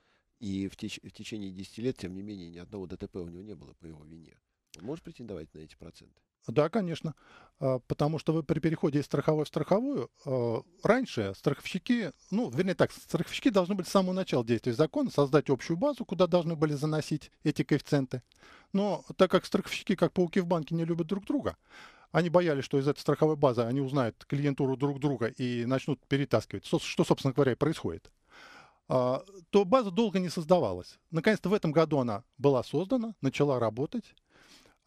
и в, теч- в течение 10 лет, тем не менее, ни одного ДТП у него не было по его вине, он может претендовать на эти проценты? Да, конечно. А, потому что вы при переходе из страховой в страховую, а, раньше страховщики, ну, вернее так, страховщики должны были с самого начала действия закона создать общую базу, куда должны были заносить эти коэффициенты. Но так как страховщики, как пауки в банке, не любят друг друга, они боялись, что из этой страховой базы они узнают клиентуру друг друга и начнут перетаскивать, что, собственно говоря, и происходит а, то база долго не создавалась. Наконец-то в этом году она была создана, начала работать.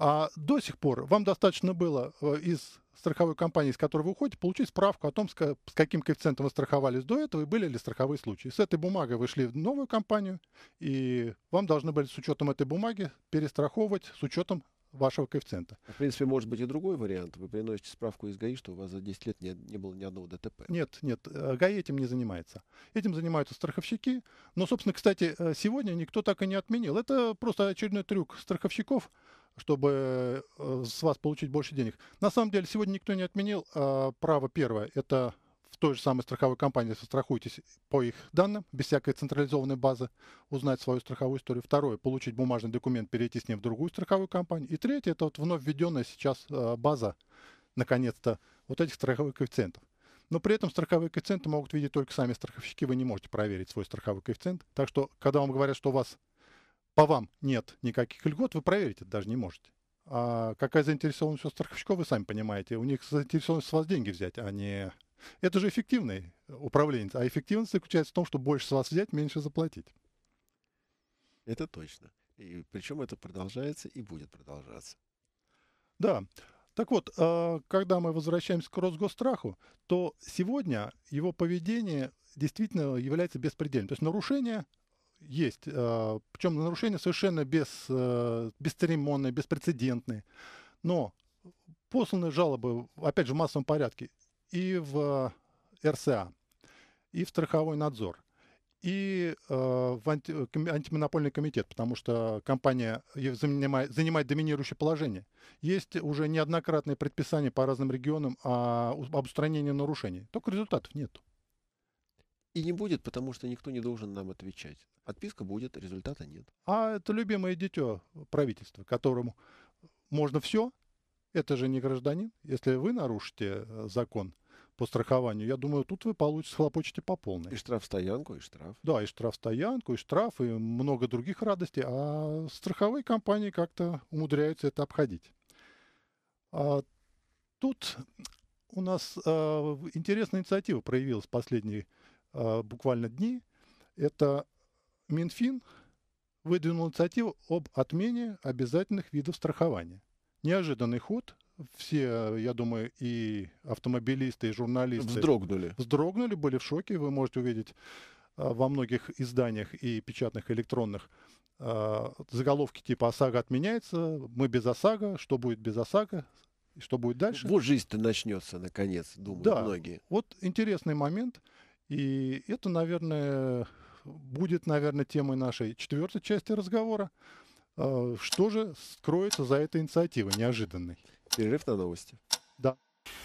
А до сих пор вам достаточно было э, из страховой компании, с которой вы уходите, получить справку о том, с каким коэффициентом вы страховались до этого и были ли страховые случаи. С этой бумагой вы шли в новую компанию, и вам должны были с учетом этой бумаги перестраховывать с учетом вашего коэффициента. В принципе, может быть и другой вариант. Вы приносите справку из ГАИ, что у вас за 10 лет не, не было ни одного ДТП. Нет, нет, э, ГАИ этим не занимается. Этим занимаются страховщики. Но, собственно, кстати, э, сегодня никто так и не отменил. Это просто очередной трюк страховщиков чтобы э, с вас получить больше денег. На самом деле, сегодня никто не отменил а, право первое. Это в той же самой страховой компании страхуйтесь по их данным, без всякой централизованной базы, узнать свою страховую историю. Второе, получить бумажный документ, перейти с ним в другую страховую компанию. И третье, это вот вновь введенная сейчас а, база, наконец-то, вот этих страховых коэффициентов. Но при этом страховые коэффициенты могут видеть только сами страховщики, вы не можете проверить свой страховой коэффициент. Так что, когда вам говорят, что у вас по вам нет никаких льгот, вы проверить это даже не можете. А какая заинтересованность у страховщиков, вы сами понимаете. У них заинтересованность с вас деньги взять, а не... Это же эффективный управление. А эффективность заключается в том, что больше с вас взять, меньше заплатить. Это точно. И причем это продолжается и будет продолжаться. Да. Так вот, а, когда мы возвращаемся к Росгостраху, то сегодня его поведение действительно является беспредельным. То есть нарушение есть. А, Причем нарушения совершенно без, э, бесцеремонные, беспрецедентные. Но посланы жалобы, опять же, в массовом порядке и в э, РСА, и в страховой надзор, и э, в антимонопольный комитет, потому что компания занимает, занимает доминирующее положение. Есть уже неоднократные предписания по разным регионам о, а, об устранении нарушений, только результатов нету. И не будет, потому что никто не должен нам отвечать. Отписка будет, результата нет. А это любимое дитё правительства, которому можно все, это же не гражданин. Если вы нарушите э, закон по страхованию, я думаю, тут вы получите, хлопочете по полной. И штраф стоянку, и штраф. Да, и штраф стоянку, и штраф, и много других радостей. А страховые компании как-то умудряются это обходить. А тут у нас а, интересная инициатива проявилась последние а, буквально дни, это Минфин выдвинул инициативу об отмене обязательных видов страхования. Неожиданный ход. Все, я думаю, и автомобилисты, и журналисты... Вздрогнули. Вздрогнули, были в шоке. Вы можете увидеть а, во многих изданиях и печатных, и электронных а, заголовки типа «ОСАГО отменяется», «Мы без ОСАГО», «Что будет без ОСАГО», и что будет дальше. Вот жизнь-то начнется, наконец, думают да. многие. Вот интересный момент. И это, наверное, будет, наверное, темой нашей четвертой части разговора. А, что же скроется за этой инициативой неожиданной? Перерыв на новости. Да.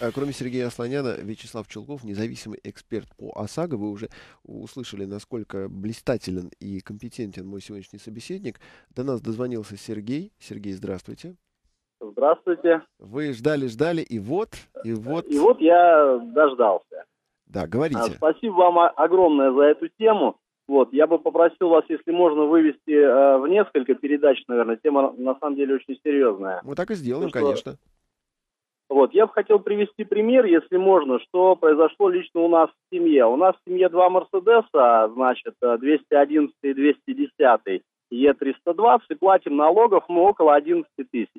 А, кроме Сергея Асланяна, Вячеслав Челков, независимый эксперт по ОСАГО. Вы уже услышали, насколько блистателен и компетентен мой сегодняшний собеседник. До нас дозвонился Сергей. Сергей, здравствуйте. Здравствуйте. Вы ждали, ждали, и вот, и э, вот. И вот я дождался. Да, а, говорите. Спасибо вам огромное за эту тему. Вот, я бы попросил вас, если можно, вывести э, в несколько передач, наверное. Тема на самом деле очень серьезная. Мы так и сделаем, Потому конечно. Вот, я бы хотел привести пример, если можно, что произошло лично у нас в семье. У нас в семье два Мерседеса, значит, 211 э, и 210, Е320, и платим налогов мы около 11 тысяч.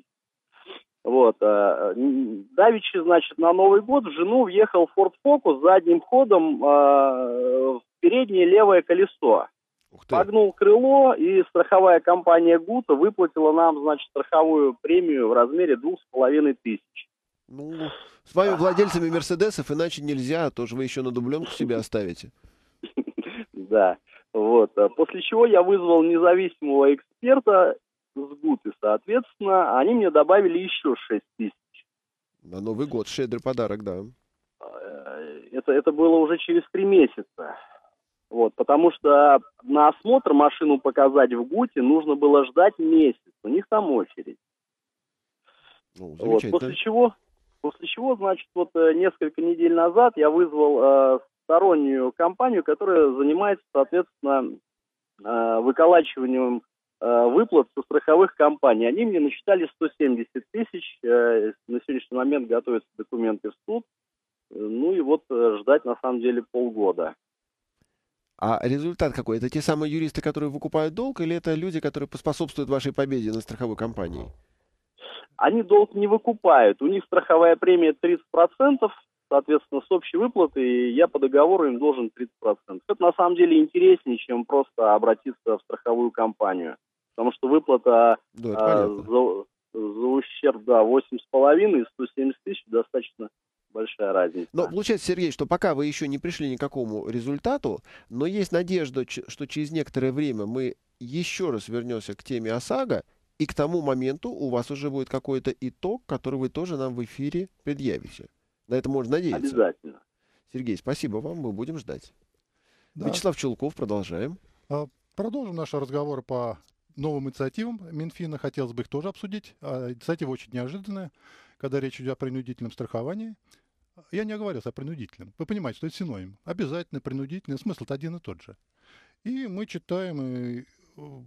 Вот. Э, давичи, значит, на Новый год в жену въехал Форд Фокус задним ходом э, в переднее левое колесо. Погнул крыло, и страховая компания ГУТа выплатила нам, значит, страховую премию в размере двух с половиной тысяч. Ну, с вами владельцами Мерседесов иначе нельзя, а тоже вы еще на дубленку себе оставите. *laughs* Да, вот. Э, после чего я вызвал независимого эксперта сгуты, соответственно, они мне добавили еще 6 тысяч. На Новый год, щедрый подарок, да. Э, это, это было уже через три месяца. Вот, потому что на осмотр машину показать в ГУТе нужно было ждать месяц. У них там очередь. Ну, вот, после чего, после чего, значит, вот э, несколько недель назад я вызвал э, стороннюю компанию, которая занимается, соответственно, э, выколачиванием Э, выплат со страховых компаний. Они мне насчитали 170 тысяч. Э, на сегодняшний момент готовятся документы в суд. Ну и вот э, ждать на самом деле полгода. А результат какой? Это те самые юристы, которые выкупают долг, или это люди, которые поспособствуют вашей победе на страховой компании? Они долг не выкупают. У них страховая премия 30%, соответственно, с общей выплаты, я по договору им должен 30%. Это на самом деле интереснее, чем просто обратиться в страховую компанию потому что выплата да, а, за, за ущерб, да, 8,5 и 170 тысяч достаточно большая разница. Но получается, Сергей, что пока вы еще не пришли ни к какому результату, но есть надежда, что через некоторое время мы еще раз вернемся к теме ОСАГО, и к тому моменту у вас уже будет какой-то итог, который вы тоже нам в эфире предъявите. На это можно надеяться. Обязательно. Сергей, спасибо вам, мы будем ждать. Да. Вячеслав Чулков, продолжаем. А, продолжим наши разговоры по новым инициативам Минфина. Хотелось бы их тоже обсудить. А инициатива очень неожиданная, когда речь идет о принудительном страховании. Я не оговорился о принудительном. Вы понимаете, что это синоним. Обязательно, принудительный. Смысл-то один и тот же. И мы читаем, и э,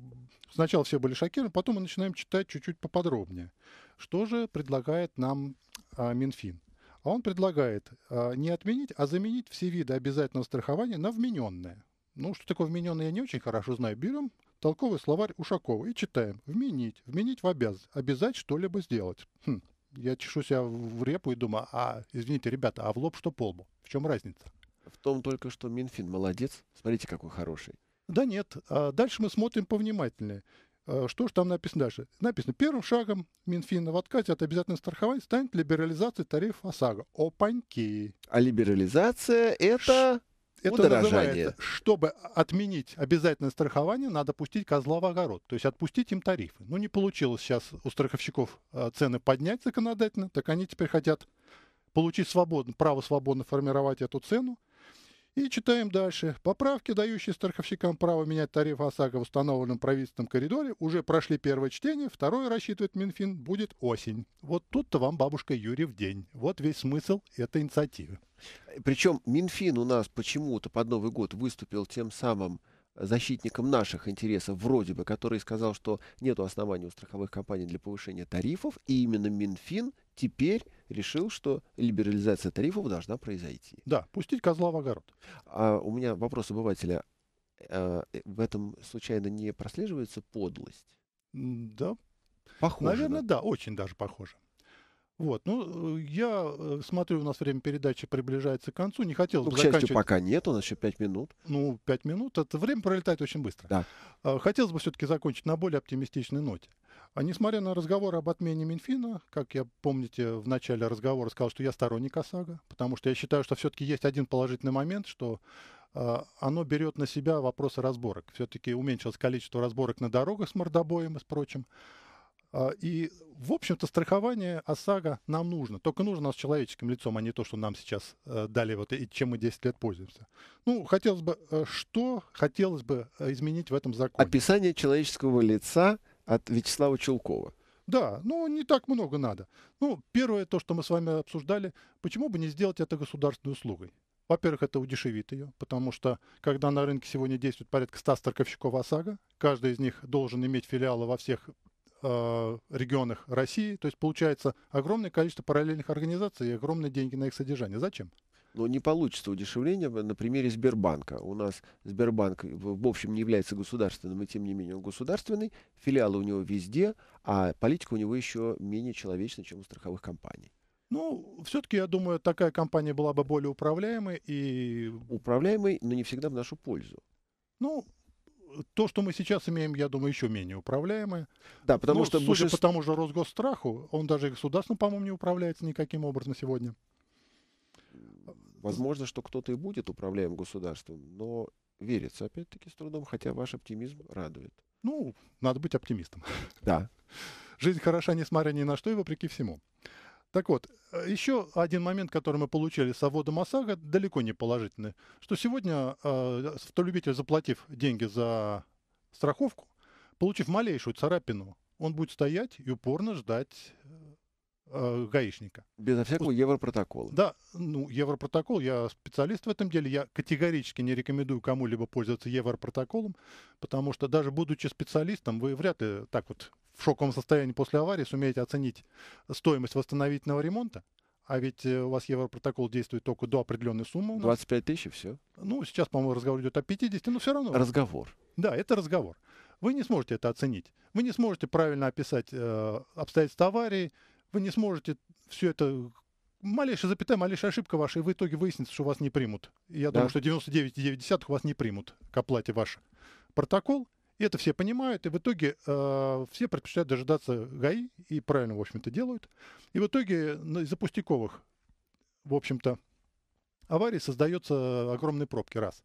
сначала все были шокированы, потом мы начинаем читать чуть-чуть поподробнее. Что же предлагает нам а, Минфин? А он предлагает а, не отменить, а заменить все виды обязательного страхования на вмененное. Ну, что такое вмененное, я не очень хорошо знаю. Берем толковый словарь Ушакова и читаем «вменить», «вменить в обяз», «обязать что-либо сделать». Хм, я чешу себя в репу и думаю, а, извините, ребята, а в лоб что полбу? В чем разница? В том только, что Минфин молодец. Смотрите, какой хороший. Да нет. А дальше мы смотрим повнимательнее. А что же там написано дальше? Написано, первым шагом Минфина в отказе от обязательного страхования станет либерализация тарифов ОСАГО. Опаньки. А либерализация это это удорожание. называется, чтобы отменить обязательное страхование, надо пустить козла в огород, то есть отпустить им тарифы. Ну, не получилось сейчас у страховщиков э, цены поднять законодательно, так они теперь хотят получить свободно, право свободно формировать эту цену. И читаем дальше. Поправки, дающие страховщикам право менять тариф ОСАГО в установленном правительством коридоре, уже прошли первое чтение, второе, рассчитывает Минфин, будет осень. Вот тут-то вам бабушка Юрий в день. Вот весь смысл этой инициативы. Причем Минфин у нас почему-то под Новый год выступил тем самым защитником наших интересов, вроде бы, который сказал, что нет оснований у страховых компаний для повышения тарифов, и именно Минфин теперь решил, что либерализация тарифов должна произойти. Да, пустить козла в огород. А, у меня вопрос обывателя. А, в этом случайно не прослеживается подлость? Да. Похоже. Наверное, да, очень даже похоже. Вот, ну, я э, смотрю, у нас время передачи приближается к концу. Не хотел ну, бы к заканчивать... счастью, пока нет, у нас еще пять минут. Ну, пять минут, это время пролетает очень быстро. Да. А, хотелось бы все-таки закончить на более оптимистичной ноте. А несмотря на разговор об отмене Минфина, как я помните, в начале разговора сказал, что я сторонник ОСАГО, потому что я считаю, что все-таки есть один положительный момент, что а, оно берет на себя вопросы разборок. Все-таки уменьшилось количество разборок на дорогах с мордобоем и с прочим. А, и, в общем-то, страхование ОСАГО нам нужно. Только нужно нас человеческим лицом, а не то, что нам сейчас э, дали, вот, и чем мы 10 лет пользуемся. Ну, хотелось бы, э, что хотелось бы э, изменить в этом законе? Описание человеческого лица от Вячеслава Чулкова. Да, ну не так много надо. Ну, первое, то, что мы с вами обсуждали, почему бы не сделать это государственной услугой? Во-первых, это удешевит ее, потому что когда на рынке сегодня действует порядка 100 страховщиков ОСАГО, каждый из них должен иметь филиалы во всех а, регионах России. То есть получается огромное количество параллельных организаций и огромные деньги на их содержание. Зачем? Но ну, не получится удешевление на примере Сбербанка. У нас Сбербанк, в общем, не является государственным, и тем не менее он государственный. Филиалы у него везде, а политика у него еще менее человечна, чем у страховых компаний. Ну, все-таки, я думаю, такая компания была бы более управляемой и... Управляемой, но не всегда в нашу пользу. Ну, то, что мы сейчас имеем, я думаю, еще менее управляемое. Да, потому Но, что... Судя большинство... по тому же Росгосстраху, он даже государством, по-моему, не управляется никаким образом сегодня. Возможно, что кто-то и будет управляем государством, но верится, опять-таки, с трудом, хотя ваш оптимизм радует. Ну, надо быть оптимистом. Да. *laughs* Жизнь хороша, несмотря ни на что и вопреки всему. Так вот, э, еще один момент, который мы получили с вводом ОСАГО, далеко не положительный, что сегодня э, автолюбитель, заплатив деньги за страховку, получив малейшую царапину, он будет стоять и упорно ждать э, гаишника. Безо всякого Пусть... европротокола. Да, ну, европротокол, я специалист в этом деле, я категорически не рекомендую кому-либо пользоваться европротоколом, потому что даже будучи специалистом, вы вряд ли так вот в шоковом состоянии после аварии сумеете оценить стоимость восстановительного ремонта, а ведь э, у вас Европротокол действует только до определенной суммы. 25 тысяч и все. Ну, сейчас, по-моему, разговор идет о 50, но все равно. Разговор. Да, это разговор. Вы не сможете это оценить. Вы не сможете правильно описать э, обстоятельства аварии. Вы не сможете все это малейшая запятая, малейшая ошибка ваша, и в итоге выяснится, что вас не примут. Я да. думаю, что 99,9 вас не примут к оплате ваш протокол. И это все понимают, и в итоге э, все предпочитают дожидаться ГАИ, и правильно, в общем-то, делают. И в итоге из-за пустяковых, в общем-то, аварий создается огромные пробки, раз.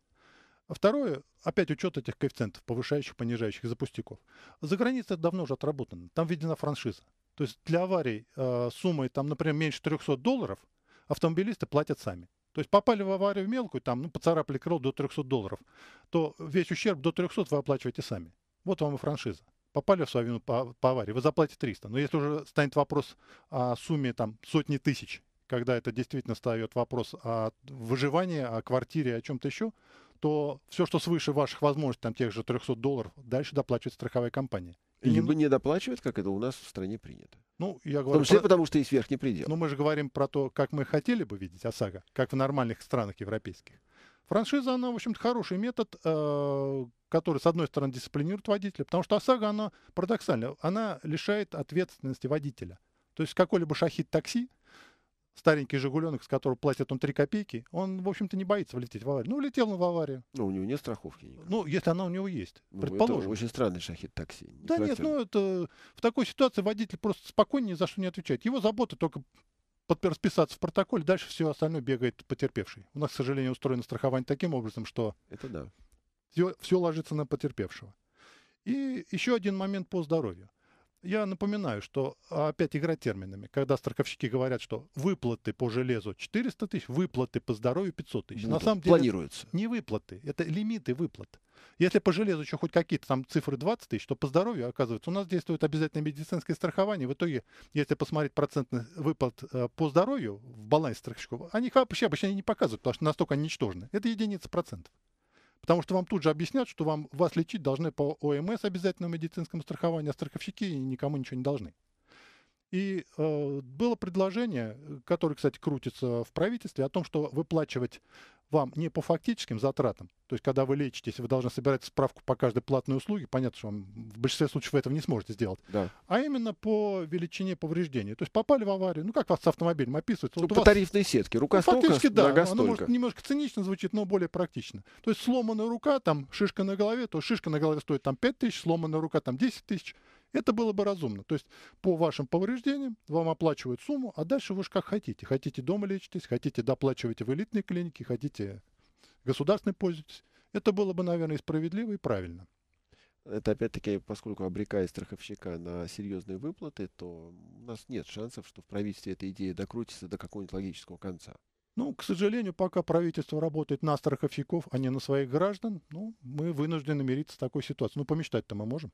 А второе, опять учет этих коэффициентов, повышающих, понижающих из-за пустяков. За границей это давно уже отработано, там введена франшиза. То есть для аварий э, суммой, там, например, меньше 300 долларов автомобилисты платят сами. То есть попали в аварию мелкую, там, ну, поцарапали крыло до 300 долларов, то весь ущерб до 300 вы оплачиваете сами. Вот вам и франшиза. Попали в свою вину по, по аварии, вы заплатите 300. Но если уже станет вопрос о сумме там сотни тысяч, когда это действительно встает вопрос о выживании, о квартире, о чем-то еще, то все, что свыше ваших возможностей, там тех же 300 долларов, дальше доплачивает страховая компания. Либо не доплачивают, как это у нас в стране принято. Ну, я говорю, в том числе про... потому, что есть верхний предел. Ну, мы же говорим про то, как мы хотели бы видеть ОСАГО, как в нормальных странах европейских. Франшиза, она, в общем-то, хороший метод, э, который, с одной стороны, дисциплинирует водителя, потому что ОСАГО, она парадоксальная, она лишает ответственности водителя. То есть какой-либо шахит такси, старенький «Жигуленок», с которого платят он 3 копейки, он, в общем-то, не боится влететь в аварию. Ну, улетел он в аварию. Ну, у него нет страховки никакой. Ну, если она у него есть, ну, предположим. Это очень странный шахид такси. Не да нет, ну, это, в такой ситуации водитель просто спокойнее за что не отвечает. Его забота только под расписаться в протоколе, дальше все остальное бегает потерпевший. У нас, к сожалению, устроено страхование таким образом, что это да. все, все ложится на потерпевшего. И еще один момент по здоровью. Я напоминаю, что а, опять игра терминами. Когда страховщики говорят, что выплаты по железу 400 тысяч, выплаты по здоровью 500 тысяч. Будут. Ну На самом деле планируются. не выплаты, это лимиты выплат. Если по железу еще хоть какие-то там цифры 20 тысяч, то по здоровью, оказывается, у нас действует обязательное медицинское страхование. В итоге, если посмотреть процентный выплат э, по здоровью в балансе страховщиков, они вообще обычно не показывают, потому что настолько они ничтожны. Это единица процентов. Потому что вам тут же объяснят, что вам, вас лечить должны по ОМС обязательному медицинскому страхованию, а страховщики никому ничего не должны. И э, было предложение, э, которое, кстати, крутится в правительстве, о том, что выплачивать вам не по фактическим затратам, то есть когда вы лечитесь, вы должны собирать справку по каждой платной услуге, понятно, что вам в большинстве случаев вы этого не сможете сделать, да. а именно по величине повреждения, То есть попали в аварию, ну как вас с автомобилем описывается? вот по вас... тарифной сетке, рука ну, столько, фактически, да, она оно может немножко цинично звучит, но более практично. То есть сломанная рука, там шишка на голове, то шишка на голове стоит там 5 тысяч, сломанная рука там 10 тысяч, это было бы разумно. То есть по вашим повреждениям вам оплачивают сумму, а дальше вы же как хотите. Хотите дома лечитесь, хотите доплачиваете в элитной клинике, хотите государственной пользуетесь. Это было бы, наверное, и справедливо, и правильно. Это опять-таки, поскольку обрекает страховщика на серьезные выплаты, то у нас нет шансов, что в правительстве эта идея докрутится до какого-нибудь логического конца. Ну, к сожалению, пока правительство работает на страховщиков, а не на своих граждан, ну, мы вынуждены мириться с такой ситуацией. Ну, помечтать-то мы можем.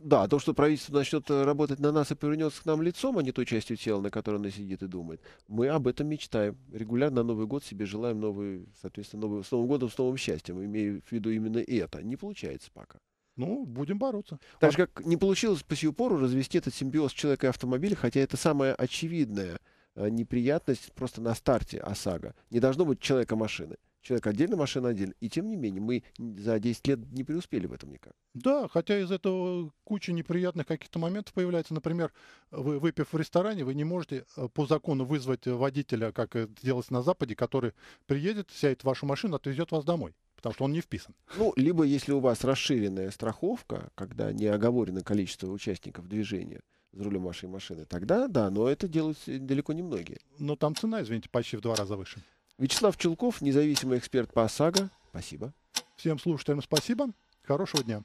Да, то, что правительство начнет э, работать на нас и повернется к нам лицом, а не той частью тела, на которой оно сидит и думает, мы об этом мечтаем. Регулярно Новый год себе желаем новый, соответственно, новый, с Новым годом, с новым счастьем, имея в виду именно это. Не получается пока. Ну, будем бороться. Так же, как не получилось по сию пору развести этот симбиоз человека и автомобиля, хотя это самое очевидное – Э, неприятность просто на старте ОСАГО. Не должно быть человека-машины. Человек отдельно, машина отдельно. И тем не менее, мы за 10 лет не преуспели в этом никак. Да, хотя из этого куча неприятных каких-то моментов появляется. Например, вы, выпив в ресторане, вы не можете э, по закону вызвать э, водителя, как это делается на Западе, который приедет, сядет в вашу машину, отвезет вас домой потому что он не вписан. Ну, либо если у вас расширенная страховка, когда не оговорено количество участников движения, за рулем вашей машины. Тогда да, но это делают далеко не многие. Но там цена, извините, почти в два раза выше. Вячеслав Чулков, независимый эксперт по ОСАГО. Спасибо. Всем слушателям спасибо. Хорошего дня.